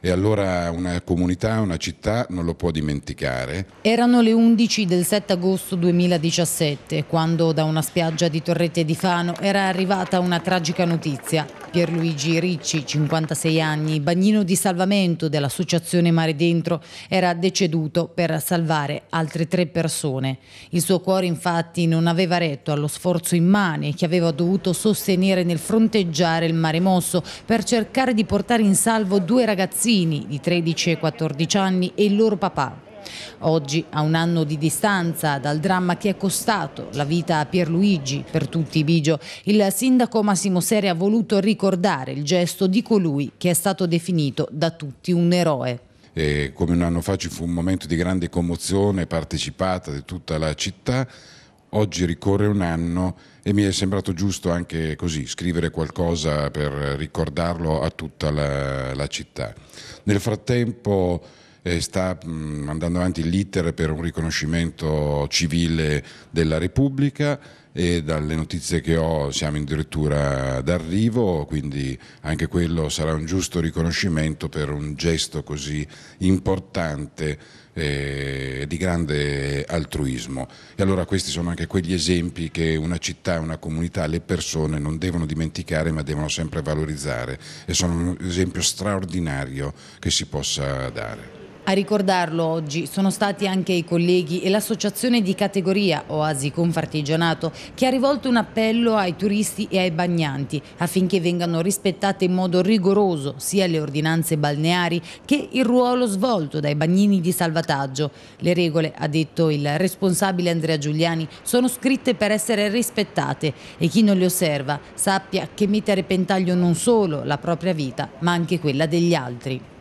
e allora una comunità, una città non lo può dimenticare. Erano le 11 del 7 agosto 2017 quando da una spiaggia di Torrette di Fano era arrivata una tragica notizia. Pierluigi Ricci, 56 anni, bagnino di salvamento dell'associazione Mare Dentro, era deceduto per salvare altre tre persone. Il suo cuore infatti non aveva retto allo sforzo immane che aveva dovuto sostenere nel fronteggiare il mare mosso per cercare di portare in salvo due ragazzini di 13 e 14 anni e il loro papà, Oggi, a un anno di distanza dal dramma che è costato la vita a Pierluigi, per tutti Bigio, il sindaco Massimo Seri ha voluto ricordare il gesto di colui che è stato definito da tutti un eroe. E come un anno fa ci fu un momento di grande commozione partecipata di tutta la città, oggi ricorre un anno e mi è sembrato giusto anche così scrivere qualcosa per ricordarlo a tutta la, la città. Nel frattempo eh, sta mm, andando avanti l'iter per un riconoscimento civile della Repubblica e dalle notizie che ho siamo addirittura d'arrivo, quindi anche quello sarà un giusto riconoscimento per un gesto così importante e eh, di grande altruismo. E allora questi sono anche quegli esempi che una città, una comunità, le persone non devono dimenticare ma devono sempre valorizzare e sono un esempio straordinario che si possa dare. A ricordarlo oggi sono stati anche i colleghi e l'associazione di categoria Oasi Confartigianato che ha rivolto un appello ai turisti e ai bagnanti affinché vengano rispettate in modo rigoroso sia le ordinanze balneari che il ruolo svolto dai bagnini di salvataggio. Le regole, ha detto il responsabile Andrea Giuliani, sono scritte per essere rispettate e chi non le osserva sappia che mette a repentaglio non solo la propria vita ma anche quella degli altri.